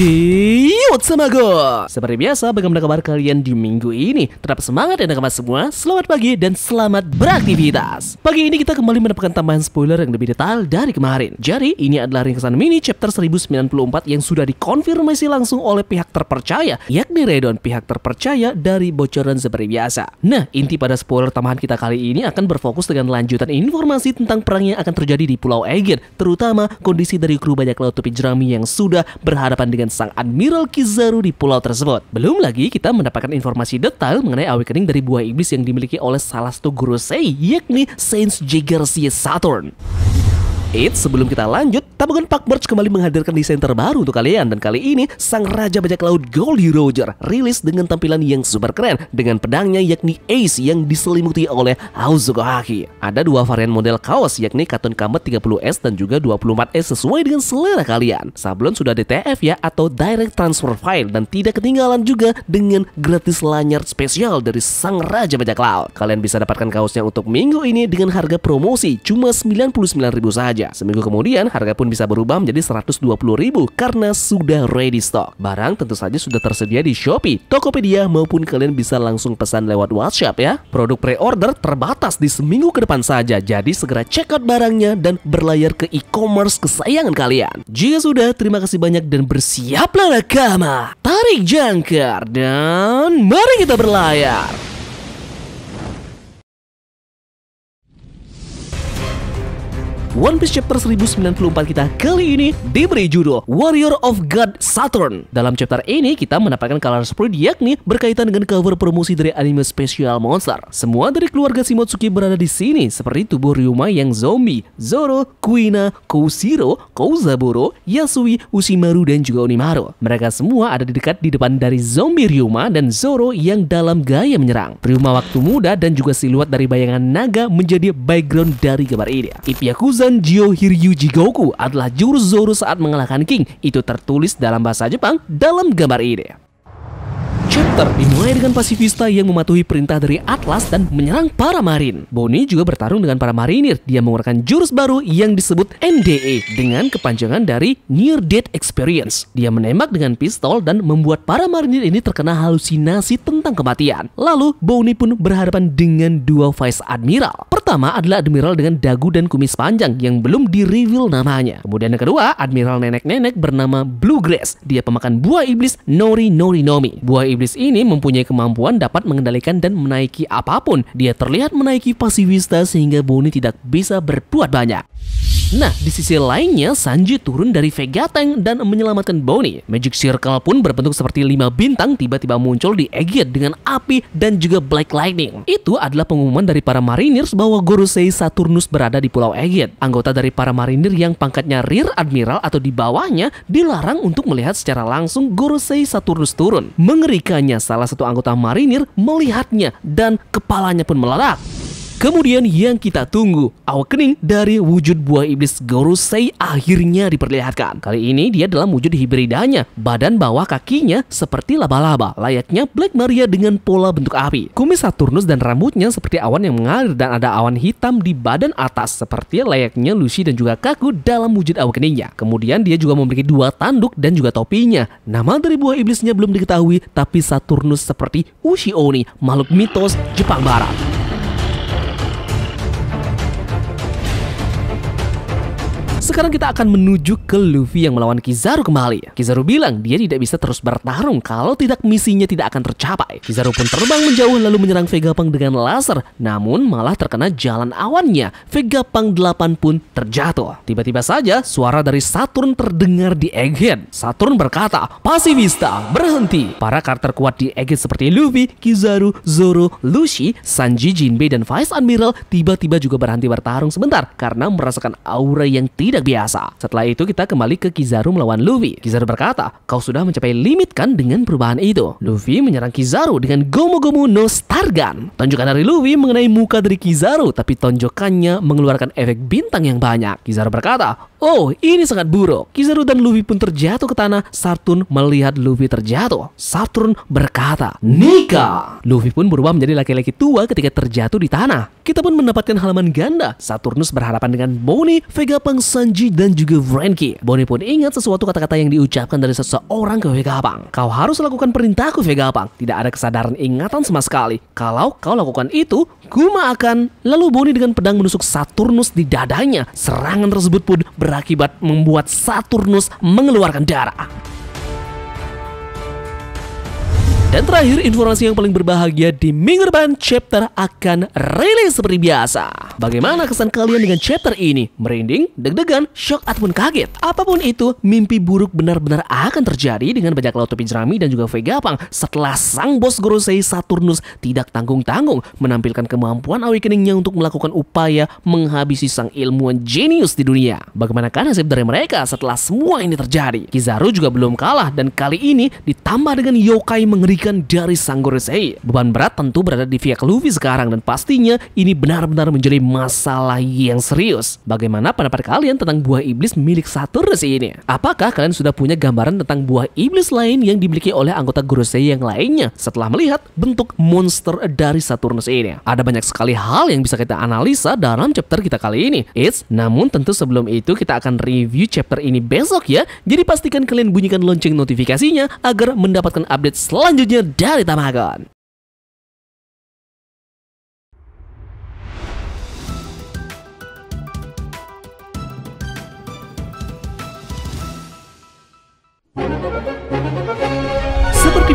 咦。semangat. sama Seperti biasa, bagaimana kabar kalian di minggu ini? Tetap semangat ya nakama semua, selamat pagi dan selamat beraktivitas. Pagi ini kita kembali mendapatkan tambahan spoiler yang lebih detail dari kemarin. Jadi, ini adalah ringkasan mini chapter 1094 yang sudah dikonfirmasi langsung oleh pihak terpercaya, yakni Redon pihak terpercaya dari bocoran seperti biasa. Nah, inti pada spoiler tambahan kita kali ini akan berfokus dengan lanjutan informasi tentang perang yang akan terjadi di Pulau Aegean, terutama kondisi dari kru banyak laut tepi jerami yang sudah berhadapan dengan sang Admiral Kizu Kizaru di pulau tersebut. Belum lagi kita mendapatkan informasi detail mengenai awakening dari buah iblis yang dimiliki oleh salah satu guru Sei, yakni Saint Jaeger Saturn. Eits, sebelum kita lanjut, Tabungan Merch kembali menghadirkan desain terbaru untuk kalian dan kali ini sang raja bajak laut Goldie Roger rilis dengan tampilan yang super keren dengan pedangnya yakni Ace yang diselimuti oleh Haki. Ada dua varian model kaos yakni katun kamet 30S dan juga 24S sesuai dengan selera kalian. Sablon sudah DTF ya atau direct transfer file dan tidak ketinggalan juga dengan gratis lanyard spesial dari sang raja bajak laut. Kalian bisa dapatkan kaosnya untuk minggu ini dengan harga promosi cuma 99.000 saja. Seminggu kemudian harga pun bisa berubah menjadi 120.000 karena sudah ready stock. Barang tentu saja sudah tersedia di Shopee, Tokopedia maupun kalian bisa langsung pesan lewat WhatsApp ya. Produk pre-order terbatas di seminggu ke depan saja, jadi segera check out barangnya dan berlayar ke e-commerce kesayangan kalian. Jika sudah, terima kasih banyak dan bersiaplah nakama. Tarik jangkar dan mari kita berlayar. One Piece chapter 1094 kita kali ini diberi judul Warrior of God Saturn. Dalam chapter ini kita mendapatkan color spread yakni berkaitan dengan cover promosi dari anime Special Monster. Semua dari keluarga Shimotsuki berada di sini seperti tubuh Ryuma yang zombie, Zoro, Kuina, Kousiro, Kouzaburo, Yasui, Ushimaru dan juga Onimaru. Mereka semua ada di dekat di depan dari zombie Ryuma dan Zoro yang dalam gaya menyerang. Ryuma waktu muda dan juga siluet dari bayangan naga menjadi background dari gambar ini. Ipiakuza Kuzan Jio Hiryu Jigoku adalah jurus Zoro saat mengalahkan King. Itu tertulis dalam bahasa Jepang dalam gambar ini. Dimulai dengan pasifista yang mematuhi perintah dari Atlas dan menyerang para marin. Bonnie juga bertarung dengan para marinir. Dia mengeluarkan jurus baru yang disebut NDE dengan kepanjangan dari Near Death Experience. Dia menembak dengan pistol dan membuat para marinir ini terkena halusinasi tentang kematian. Lalu Bonnie pun berhadapan dengan dua Vice Admiral. Pertama adalah Admiral dengan dagu dan kumis panjang yang belum di-reveal namanya. Kemudian yang kedua, Admiral nenek-nenek bernama Bluegrass. Dia pemakan buah iblis Nori Nori Nomi. Buah iblis ini ini mempunyai kemampuan dapat mengendalikan dan menaiki apapun. Dia terlihat menaiki pasifista sehingga Bonnie tidak bisa berbuat banyak. Nah, di sisi lainnya, Sanji turun dari Vegateng dan menyelamatkan Bonnie. Magic Circle pun berbentuk seperti lima bintang tiba-tiba muncul di Egghead dengan api dan juga Black Lightning. Itu adalah pengumuman dari para Mariners bahwa Gorosei Saturnus berada di Pulau Egghead. Anggota dari para Marinir yang pangkatnya Rear Admiral atau di bawahnya dilarang untuk melihat secara langsung Gorosei Saturnus turun. Mengerikannya, salah satu anggota Marinir melihatnya dan kepalanya pun meledak. Kemudian yang kita tunggu, awakening dari wujud buah iblis Gorosei akhirnya diperlihatkan. Kali ini dia dalam wujud hibridanya, badan bawah kakinya seperti laba-laba, layaknya Black Maria dengan pola bentuk api. Kumis Saturnus dan rambutnya seperti awan yang mengalir dan ada awan hitam di badan atas seperti layaknya Lucy dan juga Kaku dalam wujud awakeningnya. Kemudian dia juga memiliki dua tanduk dan juga topinya. Nama dari buah iblisnya belum diketahui, tapi Saturnus seperti Ushioni, makhluk mitos Jepang Barat. Sekarang kita akan menuju ke Luffy yang melawan Kizaru kembali. Kizaru bilang dia tidak bisa terus bertarung kalau tidak misinya tidak akan tercapai. Kizaru pun terbang menjauh lalu menyerang Vegapunk dengan laser, namun malah terkena jalan awannya. Vegapunk 8 pun terjatuh. Tiba-tiba saja suara dari Saturn terdengar di Egghead. Saturn berkata, pasti Pasifista, berhenti. Para karakter kuat di Egghead seperti Luffy, Kizaru, Zoro, Lushi, Sanji, Jinbei, dan Vice Admiral tiba-tiba juga berhenti bertarung sebentar karena merasakan aura yang tidak tidak biasa. Setelah itu kita kembali ke Kizaru melawan Luffy. Kizaru berkata, kau sudah mencapai limit kan dengan perubahan itu? Luffy menyerang Kizaru dengan Gomu-Gomu no Stargan. Tonjokan dari Luffy mengenai muka dari Kizaru, tapi tonjokannya mengeluarkan efek bintang yang banyak. Kizaru berkata, oh ini sangat buruk. Kizaru dan Luffy pun terjatuh ke tanah. Saturn melihat Luffy terjatuh. Saturn berkata, Nika! Luffy pun berubah menjadi laki-laki tua ketika terjatuh di tanah. Kita pun mendapatkan halaman ganda. Saturnus berhadapan dengan Bonnie, Vegapunk, Sanji, dan juga Frankie. Bonnie pun ingat sesuatu kata-kata yang diucapkan dari seseorang ke Vega Vegapunk. Kau harus lakukan perintahku Vega Vegapunk. Tidak ada kesadaran ingatan sama sekali. Kalau kau lakukan itu, Kuma akan. Lalu Bonnie dengan pedang menusuk Saturnus di dadanya. Serangan tersebut pun berakibat membuat Saturnus mengeluarkan darah. Dan terakhir informasi yang paling berbahagia di minggu depan chapter akan rilis seperti biasa. Bagaimana kesan kalian dengan chapter ini? Merinding, deg-degan, shock ataupun kaget? Apapun itu, mimpi buruk benar-benar akan terjadi dengan banyak laut topi jerami dan juga Vega Vegapunk setelah sang bos Gorosei Saturnus tidak tanggung-tanggung menampilkan kemampuan awakeningnya untuk melakukan upaya menghabisi sang ilmuwan jenius di dunia. Bagaimana kan nasib dari mereka setelah semua ini terjadi? Kizaru juga belum kalah dan kali ini ditambah dengan yokai mengerikan mengerikan dari Sang Gorosei. Beban berat tentu berada di pihak Luffy sekarang dan pastinya ini benar-benar menjadi masalah yang serius. Bagaimana pendapat kalian tentang buah iblis milik Saturnus ini? Apakah kalian sudah punya gambaran tentang buah iblis lain yang dimiliki oleh anggota Gorosei yang lainnya setelah melihat bentuk monster dari Saturnus ini? Ada banyak sekali hal yang bisa kita analisa dalam chapter kita kali ini. It's namun tentu sebelum itu kita akan review chapter ini besok ya. Jadi pastikan kalian bunyikan lonceng notifikasinya agar mendapatkan update selanjutnya Selanjutnya dari Tamagon.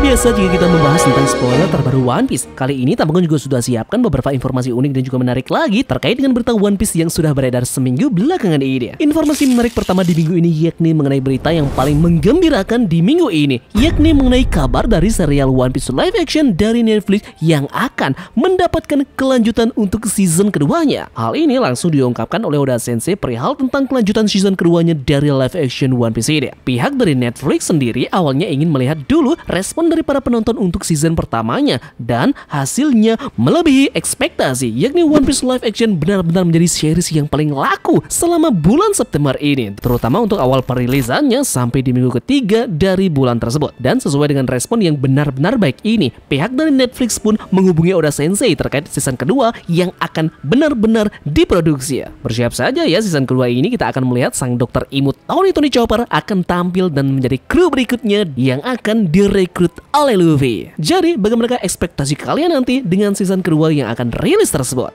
biasa jika kita membahas tentang spoiler terbaru One Piece. Kali ini tampaknya juga sudah siapkan beberapa informasi unik dan juga menarik lagi terkait dengan berita One Piece yang sudah beredar seminggu belakangan ini. Informasi menarik pertama di minggu ini yakni mengenai berita yang paling menggembirakan di minggu ini, yakni mengenai kabar dari serial One Piece live action dari Netflix yang akan mendapatkan kelanjutan untuk season keduanya. Hal ini langsung diungkapkan oleh Oda Sensei perihal tentang kelanjutan season keduanya dari live action One Piece ini. Pihak dari Netflix sendiri awalnya ingin melihat dulu respon dari para penonton untuk season pertamanya dan hasilnya melebihi ekspektasi yakni One Piece live action benar-benar menjadi series yang paling laku selama bulan September ini terutama untuk awal perilisannya sampai di minggu ketiga dari bulan tersebut dan sesuai dengan respon yang benar-benar baik ini pihak dari Netflix pun menghubungi Oda Sensei terkait season kedua yang akan benar-benar diproduksi bersiap saja ya season kedua ini kita akan melihat sang dokter imut Tony Tony Chopper akan tampil dan menjadi kru berikutnya yang akan direkrut oleh Luffy. Jadi bagaimana ekspektasi kalian nanti dengan season kedua yang akan rilis tersebut?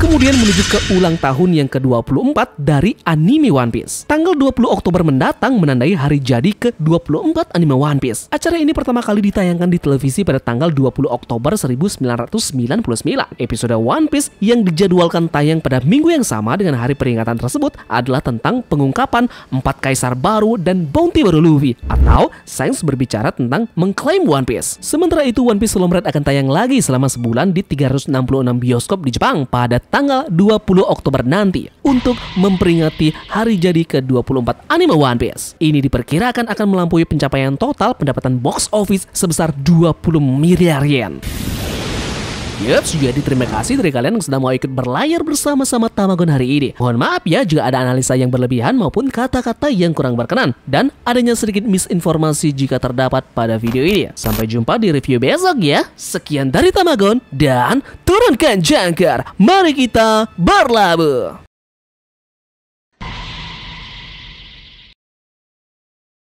kemudian menuju ke ulang tahun yang ke-24 dari anime One Piece. Tanggal 20 Oktober mendatang menandai hari jadi ke-24 anime One Piece. Acara ini pertama kali ditayangkan di televisi pada tanggal 20 Oktober 1999. Episode One Piece yang dijadwalkan tayang pada minggu yang sama dengan hari peringatan tersebut adalah tentang pengungkapan empat kaisar baru dan bounty baru Luffy atau Sainz berbicara tentang mengklaim One Piece. Sementara itu One Piece Lomret akan tayang lagi selama sebulan di 366 bioskop di Jepang pada tanggal 20 Oktober nanti untuk memperingati hari jadi ke-24 anime One Piece. Ini diperkirakan akan melampaui pencapaian total pendapatan box office sebesar 20 miliar yen. Yup, jadi terima kasih dari kalian yang sudah mau ikut berlayar bersama-sama Tamagon hari ini. Mohon maaf ya juga ada analisa yang berlebihan maupun kata-kata yang kurang berkenan dan adanya sedikit misinformasi jika terdapat pada video ini. Sampai jumpa di review besok ya. Sekian dari Tamagon dan turunkan jangkar. Mari kita berlabuh.